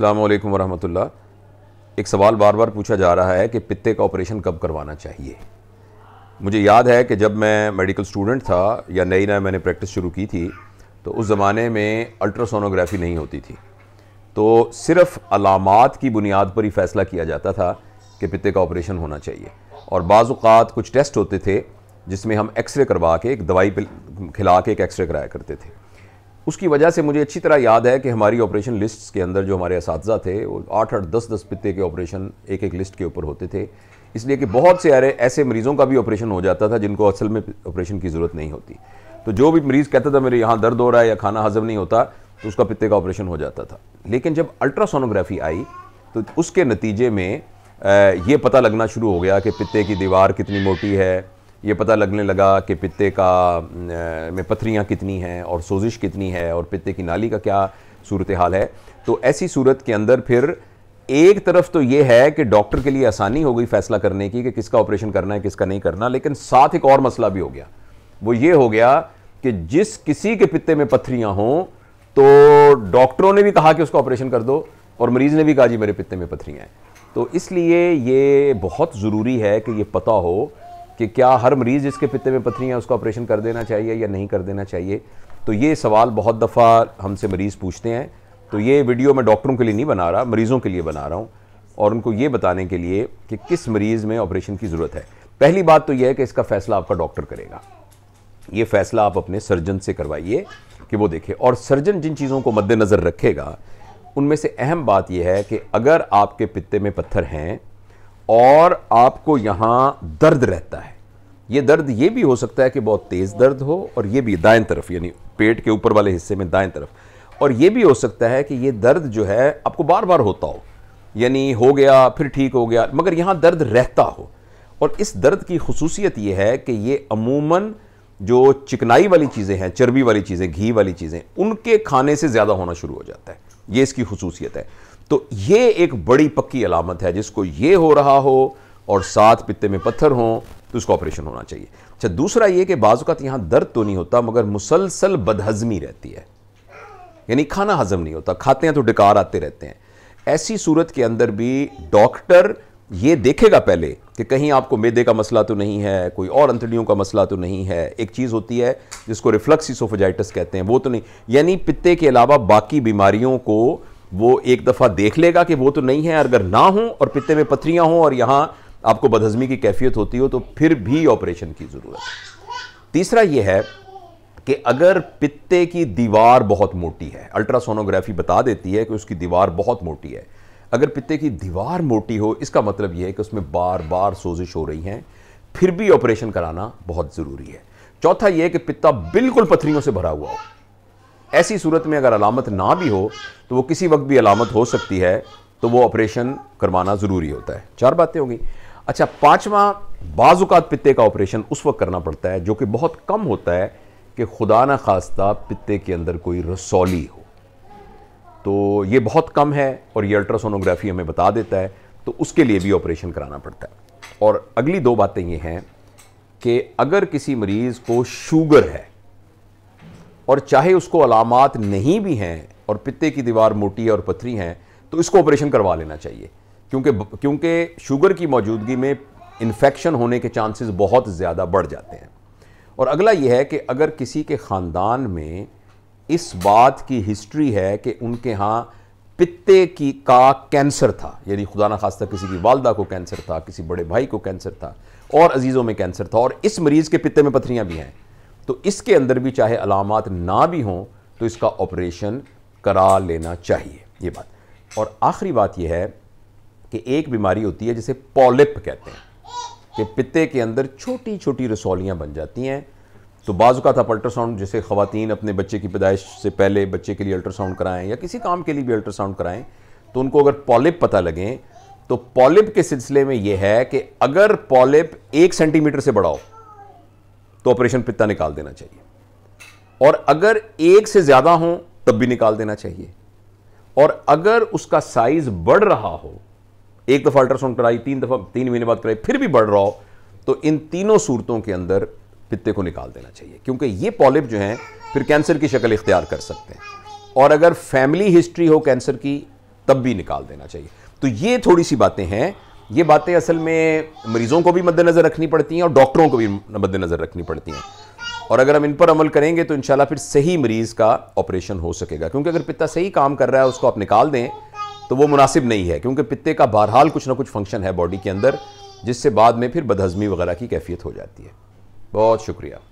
वालेकुम वरहमतुल्लाह एक सवाल बार बार पूछा जा रहा है कि पित्ते का ऑपरेशन कब करवाना चाहिए मुझे याद है कि जब मैं मेडिकल स्टूडेंट था या नई नई मैंने प्रैक्टिस शुरू की थी तो उस ज़माने में अल्ट्रासोनोग्राफ़ी नहीं होती थी तो सिर्फ़ अलामत की बुनियाद पर ही फ़ैसला किया जाता था कि पित्ते का ऑपरेशन होना चाहिए और बाज़ात कुछ टेस्ट होते थे जिसमें हम एक्सरे करवा के एक दवाई खिला के एक एक्सरे कराया करते थे उसकी वजह से मुझे अच्छी तरह याद है कि हमारी ऑपरेशन लिस्ट्स के अंदर जो हमारे इस थे वो आठ आठ दस दस पित्ते के ऑपरेशन एक एक लिस्ट के ऊपर होते थे इसलिए कि बहुत से अरे ऐसे मरीज़ों का भी ऑपरेशन हो जाता था जिनको असल में ऑपरेशन की ज़रूरत नहीं होती तो जो भी मरीज़ कहता था मेरे यहाँ दर्द हो रहा है या खाना हजम नहीं होता तो उसका पित्ते का ऑपरेशन हो जाता था लेकिन जब अल्ट्रासोनोग्राफी आई तो उसके नतीजे में ये पता लगना शुरू हो गया कि पित्ते की दीवार कितनी मोटी है ये पता लगने लगा कि पित्ते का में पथरियाँ कितनी हैं और सोजिश कितनी है और पित्ते की नाली का क्या सूरत हाल है तो ऐसी सूरत के अंदर फिर एक तरफ तो ये है कि डॉक्टर के लिए आसानी हो गई फैसला करने की कि किसका ऑपरेशन करना है किसका नहीं करना लेकिन साथ एक और मसला भी हो गया वो ये हो गया कि जिस किसी के पित्ते में पथरियाँ हों तो डॉक्टरों ने भी कहा कि उसका ऑपरेशन कर दो और मरीज़ ने भी कहा जी मेरे पित्ते में पथरियाँ हैं तो इसलिए ये बहुत ज़रूरी है कि ये पता हो कि क्या हर मरीज़ जिसके पित्ते में पथरियाँ उसका ऑपरेशन कर देना चाहिए या नहीं कर देना चाहिए तो ये सवाल बहुत दफ़ा हमसे मरीज़ पूछते हैं तो ये वीडियो मैं डॉक्टरों के लिए नहीं बना रहा मरीज़ों के लिए बना रहा हूँ और उनको ये बताने के लिए कि किस मरीज़ में ऑपरेशन की ज़रूरत है पहली बात तो यह है कि इसका फ़ैसला आपका डॉक्टर करेगा ये फ़ैसला आप अपने सर्जन से करवाइए कि वो देखे और सर्जन जिन चीज़ों को मद्देनज़र रखेगा उनमें से अहम बात यह है कि अगर आपके पित्ते में पत्थर हैं और आपको यहाँ दर्द रहता है ये दर्द ये भी हो सकता है कि बहुत तेज़ दर्द हो और ये भी दाएं तरफ यानी पेट के ऊपर वाले हिस्से में दाएं तरफ और ये भी हो सकता है कि ये दर्द जो है आपको बार बार होता हो यानी हो गया फिर ठीक हो गया मगर यहाँ दर्द रहता हो और इस दर्द की खसूसियत यह है कि ये अमूमन जो चिकनाई वाली चीज़ें हैं चर्बी वाली चीज़ें घी वाली चीज़ें उनके खाने से ज़्यादा होना शुरू हो जाता है ये इसकी खसूसियत है तो ये एक बड़ी पक्की अलामत है जिसको ये हो रहा हो और साथ पित्ते में पत्थर हो तो उसका ऑपरेशन होना चाहिए अच्छा दूसरा ये कि का यहाँ दर्द तो नहीं होता मगर मुसलसल बदहजमी रहती है यानी खाना हजम नहीं होता खाते हैं तो डिकार आते रहते हैं ऐसी सूरत के अंदर भी डॉक्टर ये देखेगा पहले कि कहीं आपको मेदे का मसला तो नहीं है कोई और अंतड़ियों का मसला तो नहीं है एक चीज़ होती है जिसको रिफ्लक्स कहते हैं वो तो नहीं यानी पित्ते के अलावा बाकी बीमारियों को वो एक दफ़ा देख लेगा कि वो तो नहीं है अगर ना हो और पित्ते में पथरियाँ हों और यहाँ आपको बदहजमी की कैफियत होती हो तो फिर भी ऑपरेशन की ज़रूरत है तीसरा ये है कि अगर पित्ते की दीवार बहुत मोटी है अल्ट्रासोनोग्राफी बता देती है कि उसकी दीवार बहुत मोटी है अगर पित्ते की दीवार मोटी हो इसका मतलब यह है कि उसमें बार बार सोजिश हो रही हैं फिर भी ऑपरेशन कराना बहुत ज़रूरी है चौथा यह कि पित्ता बिल्कुल पथरियों से भरा हुआ हो ऐसी सूरत में अगर अलामत ना भी हो तो वो किसी वक्त भी अलामत हो सकती है तो वो ऑपरेशन करवाना ज़रूरी होता है चार बातें होंगी अच्छा पाँचवा बाजुकात पित्ते का ऑपरेशन उस वक्त करना पड़ता है जो कि बहुत कम होता है कि खुदा न खास्ता पित्ते के अंदर कोई रसौली हो तो ये बहुत कम है और ये अल्ट्रासोनोग्राफी हमें बता देता है तो उसके लिए भी ऑपरेशन कराना पड़ता है और अगली दो बातें ये हैं कि अगर किसी मरीज़ को शुगर है और चाहे उसको अलामत नहीं भी हैं और पित्ते की दीवार मोटी और पथरी हैं तो इसको ऑपरेशन करवा लेना चाहिए क्योंकि क्योंकि शुगर की मौजूदगी में इन्फेक्शन होने के चांसेस बहुत ज़्यादा बढ़ जाते हैं और अगला यह है कि अगर किसी के ख़ानदान में इस बात की हिस्ट्री है कि उनके यहाँ पित्ते की का कैंसर था यानी खुदा न खास्ता किसी की वालदा को कैंसर था किसी बड़े भाई को कैंसर था और अजीज़ों में कैंसर था और इस मरीज़ के पित्ते में पथरियाँ भी हैं तो इसके अंदर भी चाहे अलामत ना भी हों तो इसका ऑपरेशन करा लेना चाहिए ये बात और आखिरी बात यह है कि एक बीमारी होती है जिसे पॉलिप कहते हैं कि पित्ते के अंदर छोटी छोटी रसौलियाँ बन जाती हैं तो बाजू का था अल्ट्रासाउंड जैसे ख़वातीन अपने बच्चे की पैदाइश से पहले बच्चे के लिए अल्ट्रासाउंड कराएं या किसी काम के लिए भी अल्ट्रासाउंड कराएं तो उनको अगर पॉलिप पता लगें तो पॉलिप के सिलसिले में यह है कि अगर पॉलिप एक सेंटीमीटर से बढ़ाओ तो ऑपरेशन पित्ता निकाल देना चाहिए और अगर एक से ज़्यादा हो तब भी निकाल देना चाहिए और अगर उसका साइज बढ़ रहा हो एक दफ़ा अल्ट्रासाउंड कराई तीन दफ़ा तीन महीने बाद कराई फिर भी बढ़ रहा हो तो इन तीनों सूरतों के अंदर पित्ते को निकाल देना चाहिए क्योंकि ये पॉलिप जो हैं फिर कैंसर की शक्ल इख्तियार कर सकते हैं और अगर फैमिली हिस्ट्री हो कैंसर की तब भी निकाल देना चाहिए तो ये थोड़ी सी बातें हैं ये बातें असल में मरीजों को भी मद्देनज़र रखनी पड़ती हैं और डॉक्टरों को भी मद्देनज़र रखनी पड़ती हैं और अगर हम इन पर अमल करेंगे तो इन फिर सही मरीज़ का ऑपरेशन हो सकेगा क्योंकि अगर पित्ता सही काम कर रहा है उसको आप निकाल दें तो वो मुनासिब नहीं है क्योंकि पित्ते का बहरहाल कुछ ना कुछ फंक्शन है बॉडी के अंदर जिससे बाद में फिर बदहजमी वगैरह की कैफियत हो जाती है बहुत शुक्रिया